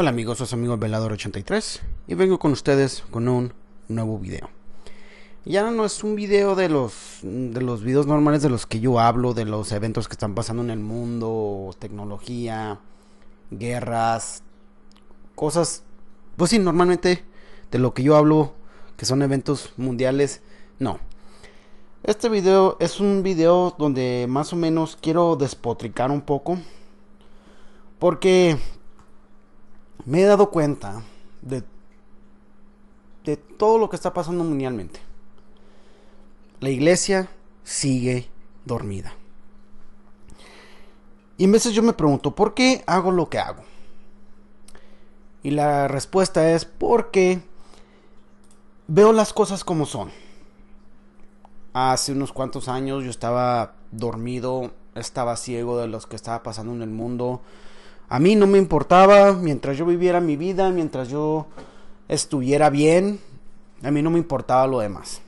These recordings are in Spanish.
Hola amigos, soy amigo Velador83 y vengo con ustedes con un nuevo video. Ya no es un video de los, de los videos normales de los que yo hablo, de los eventos que están pasando en el mundo, tecnología, guerras, cosas, pues sí, normalmente de lo que yo hablo, que son eventos mundiales, no. Este video es un video donde más o menos quiero despotricar un poco porque me he dado cuenta de, todo lo que está pasando mundialmente. La iglesia sigue dormida. Y en veces yo me pregunto, ¿por qué hago lo que hago? Y la respuesta es porque veo las cosas como son. Hace unos cuantos años yo estaba dormido, estaba ciego de lo que estaba pasando en el mundo. A mí no me importaba mientras yo viviera mi vida, mientras yo estuviera bien, a mí no me importaba lo demás.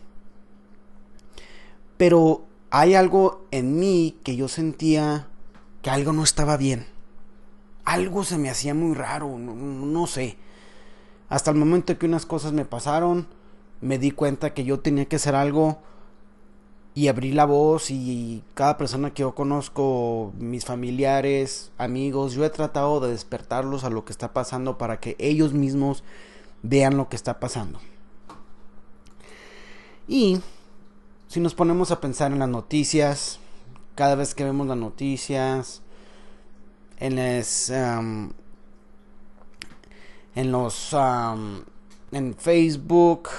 Pero hay algo en mí que yo sentía que algo no estaba bien. Algo se me hacía muy raro, no, sé. Hasta el momento que unas cosas me pasaron, me di cuenta que yo tenía que hacer algo y abrí la voz y cada persona que yo conozco, mis familiares, amigos, yo he tratado de despertarlos a lo que está pasando para que ellos mismos vean lo que está pasando. Y si nos ponemos a pensar en las noticias, cada vez que vemos las noticias, en, en los en Facebook,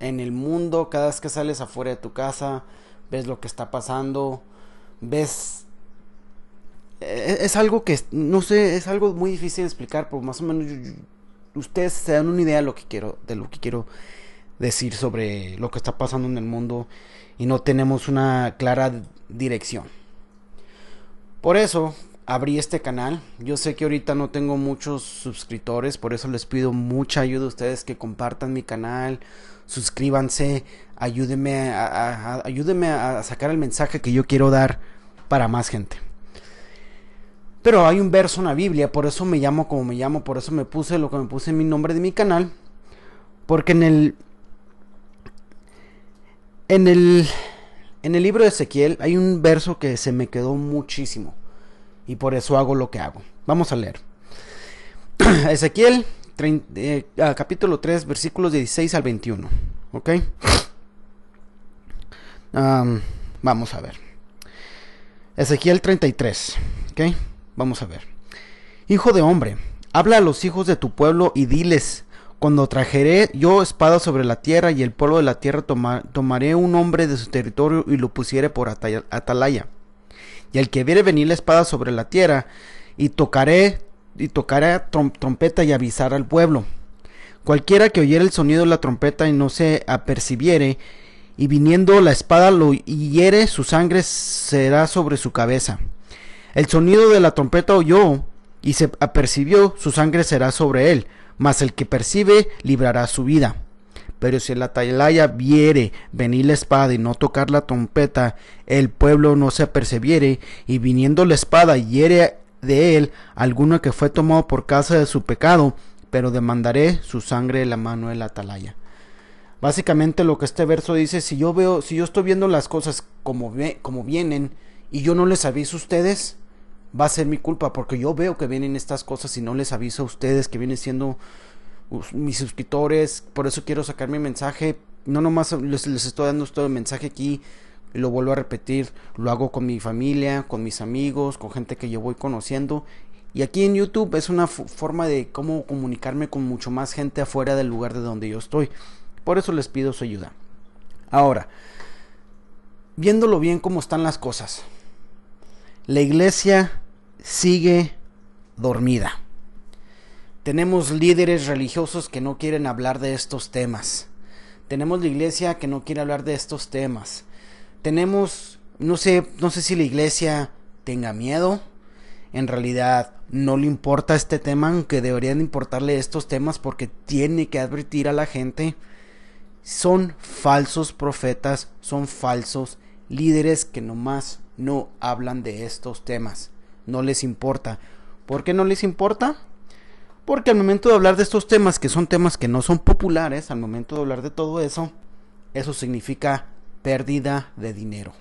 en el mundo, cada vez que sales afuera de tu casa, ves lo que está pasando, ves... E, e, es, algo que, no sé, es algo muy difícil de explicar, pero más o menos ustedes se dan una idea lo que quiero, de lo que quiero decir sobre lo que está pasando en el mundo y no tenemos una clara dirección. Por eso abrí este canal. Yo sé que ahorita no tengo muchos suscriptores, por eso les pido mucha ayuda a ustedes que compartan mi canal, suscríbanse, ayúdenme a, a sacar el mensaje que yo quiero dar para más gente. Pero hay un verso en la Biblia, por eso me llamo como me llamo, por eso me puse lo que me puse en mi nombre de mi canal, porque en el en el en el libro de Ezequiel hay un verso que se me quedó muchísimo y por eso hago lo que hago. Vamos a leer. Ezequiel eh, ah, capítulo 3, versículos 16 al 21. ¿Ok? vamos a ver. Ezequiel 33. ¿Ok? Vamos a ver. Hijo de hombre, habla a los hijos de tu pueblo y diles, cuando trajeré yo espada sobre la tierra y el pueblo de la tierra tomaré un hombre de su territorio y lo pusiere por atalaya. Y el que viere venir la espada sobre la tierra, y tocaré y tocara trompeta y avisara al pueblo. Cualquiera que oyera el sonido de la trompeta y no se apercibiere, y viniendo la espada lo hiere, su sangre será sobre su cabeza. El sonido de la trompeta oyó y se apercibió, su sangre será sobre él, mas el que percibe librará su vida. Pero si el atalaya viere venir la espada y no tocar la trompeta, el pueblo no se apercibiere, y viniendo la espada hiere de él alguno que fue tomado por causa de su pecado, pero demandaré su sangre de la mano del atalaya. Básicamente lo que este verso dice, si yo veo, si yo estoy viendo las cosas como, como vienen y yo no les aviso a ustedes, va a ser mi culpa porque yo veo que vienen estas cosas y no les aviso a ustedes que vienen siendo mis suscriptores, por eso quiero sacar mi mensaje, no nomás les, les estoy dando todo este el mensaje aquí y lo vuelvo a repetir, lo hago con mi familia, con mis amigos, con gente que yo voy conociendo. Y aquí en YouTube es una forma de cómo comunicarme con mucho más gente afuera del lugar de donde yo estoy. Por eso les pido su ayuda. Ahora, viéndolo bien cómo están las cosas, la iglesia sigue dormida. Tenemos líderes religiosos que no quieren hablar de estos temas. Tenemos la iglesia que no quiere hablar de estos temas tenemos, no sé, no sé si la iglesia tenga miedo, en realidad no le importa este tema, aunque deberían importarle estos temas porque tiene que advertir a la gente. Son falsos profetas, son falsos líderes que nomás no hablan de estos temas. No les importa. ¿Por qué no les importa? Porque al momento de hablar de estos temas, que son temas que no son populares, al momento de hablar de todo eso, eso significa pérdida de dinero.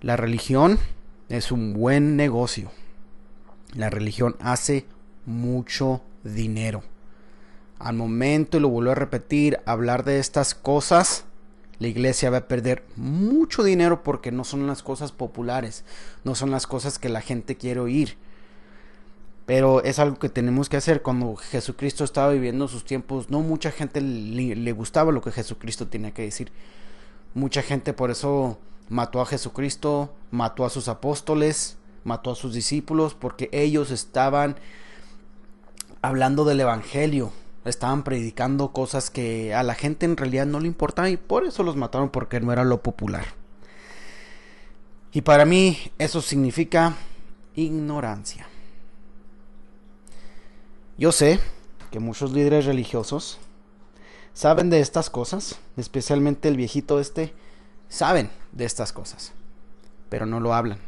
La religión es un buen negocio. La religión hace mucho dinero. Al momento, y lo vuelvo a repetir, hablar de estas cosas, la iglesia va a perder mucho dinero porque no son las cosas populares, no son las cosas que la gente quiere oír pero es algo que tenemos que hacer. Cuando Jesucristo estaba viviendo sus tiempos, no mucha gente le, gustaba lo que Jesucristo tenía que decir. Mucha gente por eso mató a Jesucristo, mató a sus apóstoles, mató a sus discípulos, porque ellos estaban hablando del Evangelio, estaban predicando cosas que a la gente en realidad no le importaban y por eso los mataron porque no era lo popular. Y para mí eso significa ignorancia. Yo sé que muchos líderes religiosos saben de estas cosas, especialmente el viejito este, saben de estas cosas, pero no lo hablan.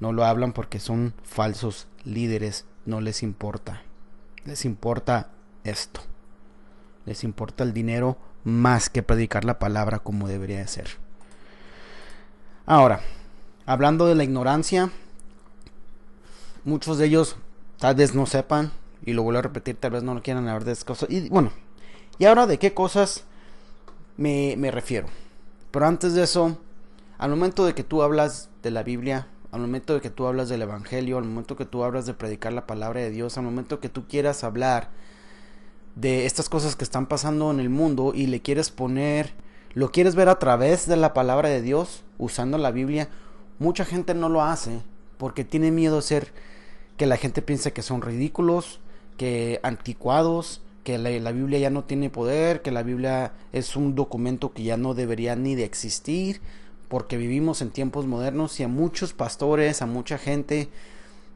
No lo hablan porque son falsos líderes, no les importa. Les importa esto. Les importa el dinero más que predicar la palabra como debería de ser. Ahora, hablando de la ignorancia, muchos de ellos Tal vez no sepan, y lo vuelvo a repetir, tal vez no lo quieran haber cosas Y bueno, y ahora de qué cosas me, me refiero. Pero antes de eso, al momento de que tú hablas de la Biblia, al momento de que tú hablas del Evangelio, al momento que tú hablas de predicar la palabra de Dios, al momento que tú quieras hablar de estas cosas que están pasando en el mundo y le quieres poner, lo quieres ver a través de la palabra de Dios, usando la Biblia, mucha gente no lo hace porque tiene miedo a ser que la gente piense que son ridículos, que anticuados, que la, Biblia ya no tiene poder, que la Biblia es un documento que ya no debería ni de existir, porque vivimos en tiempos modernos y a muchos pastores, a mucha gente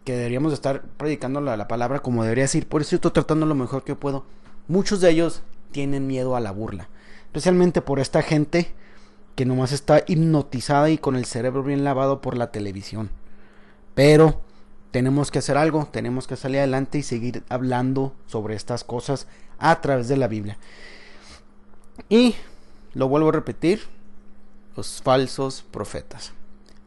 que deberíamos estar predicando la, la palabra como debería decir, por eso estoy tratando lo mejor que puedo. Muchos de ellos tienen miedo a la burla, especialmente por esta gente que nomás está hipnotizada y con el cerebro bien lavado por la televisión. Pero tenemos que hacer algo, tenemos que salir adelante y seguir hablando sobre estas cosas a través de la Biblia. Y lo vuelvo a repetir, los falsos profetas.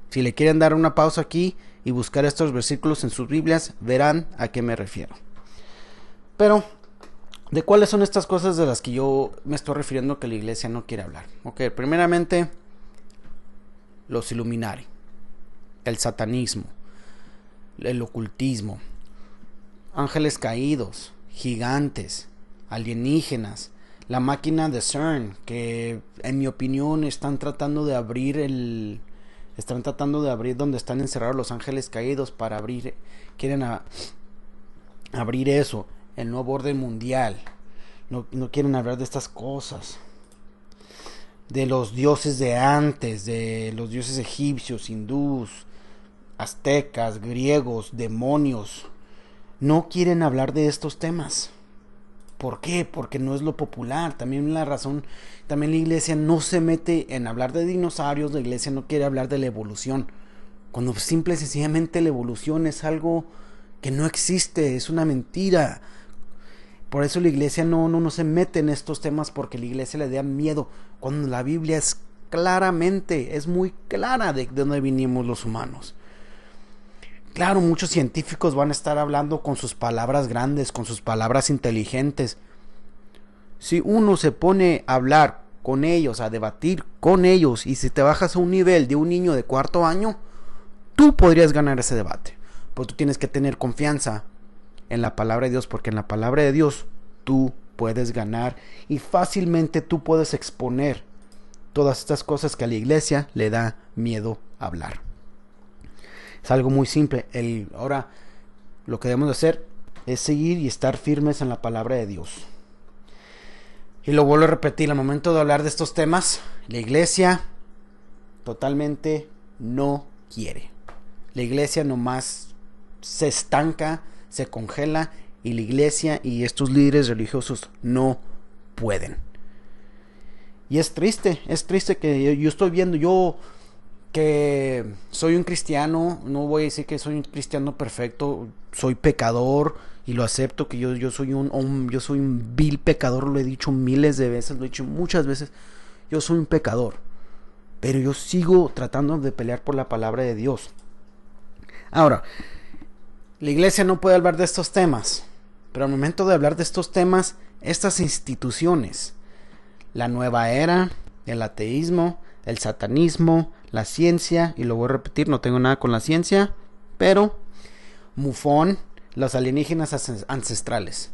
Si le quieren dar una pausa aquí y buscar estos versículos en sus Biblias, verán a qué me refiero. Pero, ¿de cuáles son estas cosas de las que yo me estoy refiriendo que la iglesia no quiere hablar? Ok, primeramente, los Illuminari, el satanismo, el ocultismo, ángeles caídos, gigantes, alienígenas, la máquina de CERN, que en mi opinión están tratando de abrir el... Están tratando de abrir donde están encerrados los ángeles caídos para abrir... Quieren abrir eso, el nuevo orden mundial. No, no quieren hablar de estas cosas. De los dioses de antes, de los dioses egipcios, hindús, aztecas, griegos, demonios, no quieren hablar de estos temas. ¿Por qué? Porque no es lo popular. También la razón, también la iglesia no se mete en hablar de dinosaurios, la iglesia no quiere hablar de la evolución. Cuando simple y sencillamente la evolución es algo que no existe, es una mentira. Por eso la iglesia no, no, no se mete en estos temas porque la iglesia le da miedo. Cuando la Biblia es claramente, es muy clara de, de dónde vinimos los humanos. Claro, muchos científicos van a estar hablando con sus palabras grandes, con sus palabras inteligentes. Si uno se pone a hablar con ellos, a debatir con ellos, y si te bajas a un nivel de un niño de cuarto año, tú podrías ganar ese debate. Pues tú tienes que tener confianza en la palabra de Dios, porque en la palabra de Dios tú puedes ganar y fácilmente tú puedes exponer todas estas cosas que a la iglesia le da miedo hablar. Es algo muy simple. El, ahora lo que debemos de hacer es seguir y estar firmes en la palabra de Dios. Y lo vuelvo a repetir, al momento de hablar de estos temas, la iglesia totalmente no quiere. La iglesia nomás se estanca, se congela y la iglesia y estos líderes religiosos no pueden. Y es triste, es triste que yo estoy viendo, yo que soy un cristiano, no voy a decir que soy un cristiano perfecto, soy pecador y lo acepto que yo, yo soy un, yo soy un vil pecador, lo he dicho miles de veces, lo he dicho muchas veces, yo soy un pecador, pero yo sigo tratando de pelear por la palabra de Dios. Ahora, la iglesia no puede hablar de estos temas, pero al momento de hablar de estos temas, estas instituciones, la nueva era, el ateísmo, el satanismo, la ciencia, y lo voy a repetir, no tengo nada con la ciencia, pero Mufón, los alienígenas ancestrales.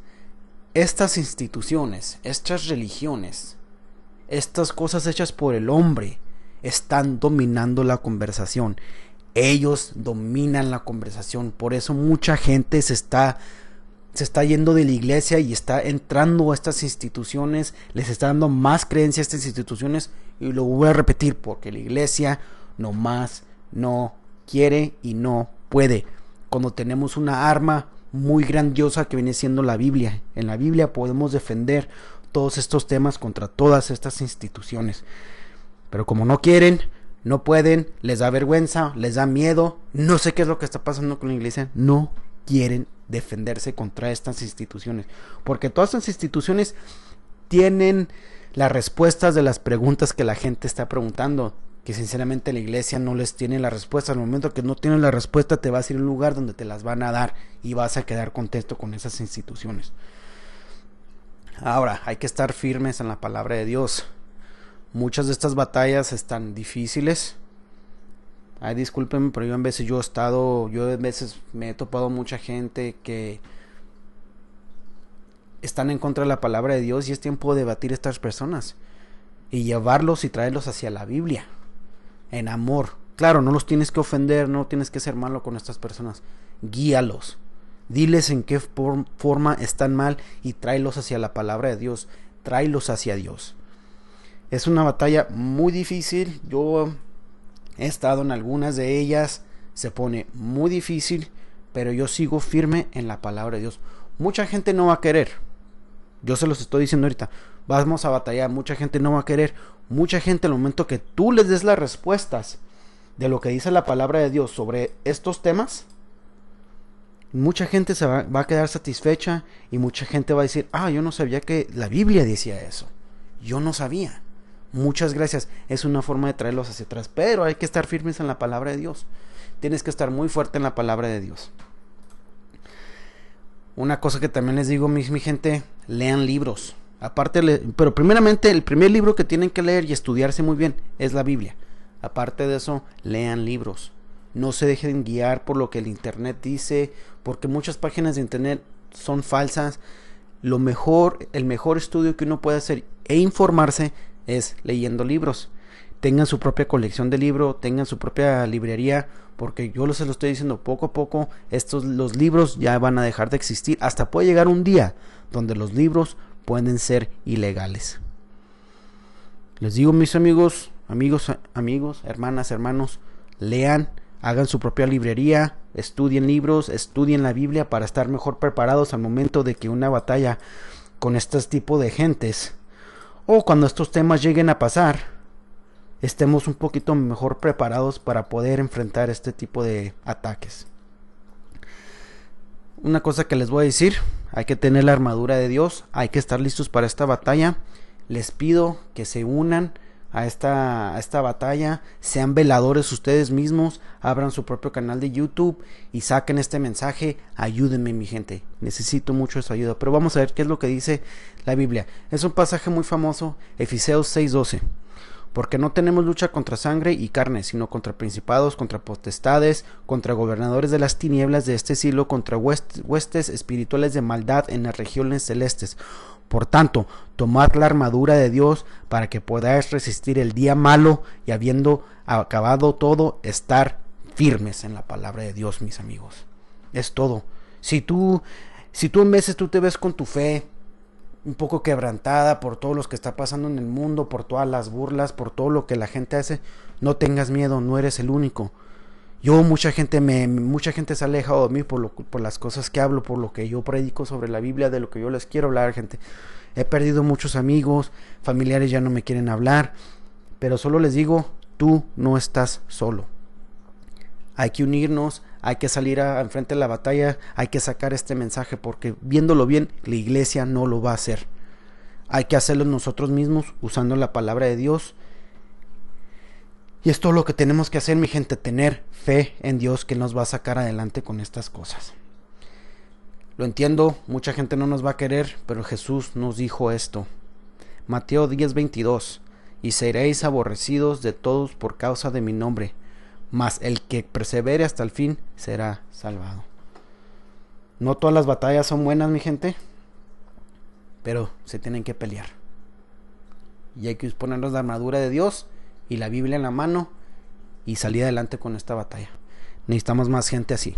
Estas instituciones, estas religiones, estas cosas hechas por el hombre, están dominando la conversación. Ellos dominan la conversación, por eso mucha gente se está se está yendo de la iglesia y está entrando a estas instituciones, les está dando más creencia a estas instituciones y lo voy a repetir porque la iglesia no más no quiere y no puede. Cuando tenemos una arma muy grandiosa que viene siendo la Biblia, en la Biblia podemos defender todos estos temas contra todas estas instituciones. Pero como no quieren, no pueden, les da vergüenza, les da miedo, no sé qué es lo que está pasando con la iglesia, no quieren defenderse contra estas instituciones. Porque todas estas instituciones tienen las respuestas de las preguntas que la gente está preguntando. Que sinceramente la iglesia no les tiene la respuesta Al momento que no tienen la respuesta, te vas a ir a un lugar donde te las van a dar y vas a quedar contento con esas instituciones. Ahora, hay que estar firmes en la palabra de Dios. Muchas de estas batallas están difíciles Ay, discúlpenme, pero yo en veces yo he estado, yo en veces me he topado mucha gente que están en contra de la palabra de Dios y es tiempo de debatir estas personas y llevarlos y traerlos hacia la Biblia en amor. Claro, no los tienes que ofender, no tienes que ser malo con estas personas. Guíalos. Diles en qué forma están mal y tráelos hacia la palabra de Dios. Tráelos hacia Dios. Es una batalla muy difícil. Yo He estado en algunas de ellas, se pone muy difícil, pero yo sigo firme en la palabra de Dios. Mucha gente no va a querer. Yo se los estoy diciendo ahorita. Vamos a batallar, mucha gente no va a querer. Mucha gente al momento que tú les des las respuestas de lo que dice la palabra de Dios sobre estos temas, mucha gente se va, a quedar satisfecha y mucha gente va a decir, ah, yo no sabía que la Biblia decía eso. Yo no sabía. Muchas gracias. Es una forma de traerlos hacia atrás. Pero hay que estar firmes en la palabra de Dios. Tienes que estar muy fuerte en la palabra de Dios. Una cosa que también les digo, mi, mi gente, lean libros. Aparte, pero primeramente, el primer libro que tienen que leer y estudiarse muy bien es la Biblia. Aparte de eso, lean libros. No se dejen guiar por lo que el Internet dice, porque muchas páginas de Internet son falsas. Lo mejor, el mejor estudio que uno puede hacer e informarse es leyendo libros. Tengan su propia colección de libros tengan su propia librería, porque yo se lo estoy diciendo poco a poco, estos los libros ya van a dejar de existir, hasta puede llegar un día donde los libros pueden ser ilegales. Les digo mis amigos, amigos, amigos, hermanas, hermanos, lean, hagan su propia librería, estudien libros, estudien la Biblia para estar mejor preparados al momento de que una batalla con este tipo de gentes o cuando estos temas lleguen a pasar, estemos un poquito mejor preparados para poder enfrentar este tipo de ataques. Una cosa que les voy a decir, hay que tener la armadura de Dios, hay que estar listos para esta batalla. Les pido que se unan a esta, a esta batalla, sean veladores ustedes mismos, abran su propio canal de YouTube y saquen este mensaje, ayúdenme mi gente, necesito mucho su ayuda, pero vamos a ver qué es lo que dice la Biblia. Es un pasaje muy famoso, Efiseos 6:12 porque no tenemos lucha contra sangre y carne, sino contra principados, contra potestades, contra gobernadores de las tinieblas de este siglo, contra huestes espirituales de maldad en las regiones celestes. Por tanto, tomad la armadura de Dios para que podáis resistir el día malo y habiendo acabado todo, estar firmes en la palabra de Dios, mis amigos. Es todo. Si tú, si tú en veces tú te ves con tu fe, un poco quebrantada por todo lo que está pasando en el mundo, por todas las burlas, por todo lo que la gente hace, no tengas miedo, no eres el único. Yo mucha gente me mucha gente se ha alejado de mí por, lo, por las cosas que hablo, por lo que yo predico sobre la Biblia, de lo que yo les quiero hablar, gente. He perdido muchos amigos, familiares ya no me quieren hablar, pero solo les digo, tú no estás solo. Hay que unirnos, hay que salir a, enfrente de la batalla, hay que sacar este mensaje porque viéndolo bien, la iglesia no lo va a hacer. Hay que hacerlo nosotros mismos usando la palabra de Dios. Y esto es todo lo que tenemos que hacer, mi gente, tener fe en Dios que nos va a sacar adelante con estas cosas. Lo entiendo, mucha gente no nos va a querer, pero Jesús nos dijo esto. Mateo 10:22, y seréis aborrecidos de todos por causa de mi nombre mas el que persevere hasta el fin será salvado. No todas las batallas son buenas, mi gente, pero se tienen que pelear. Y hay que ponernos la armadura de Dios y la Biblia en la mano y salir adelante con esta batalla. Necesitamos más gente así.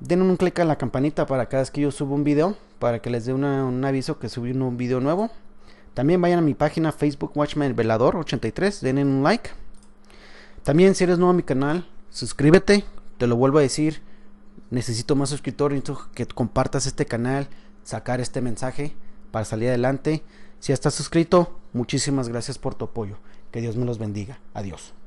Den un clic a la campanita para cada vez que yo subo un video, para que les dé un aviso que subí un video nuevo. También vayan a mi página Facebook Watchman Velador 83, denle un like. También si eres nuevo a mi canal, suscríbete, te lo vuelvo a decir, necesito más suscriptores, que compartas este canal, sacar este mensaje para salir adelante. Si ya estás suscrito, muchísimas gracias por tu apoyo. Que Dios me los bendiga. Adiós.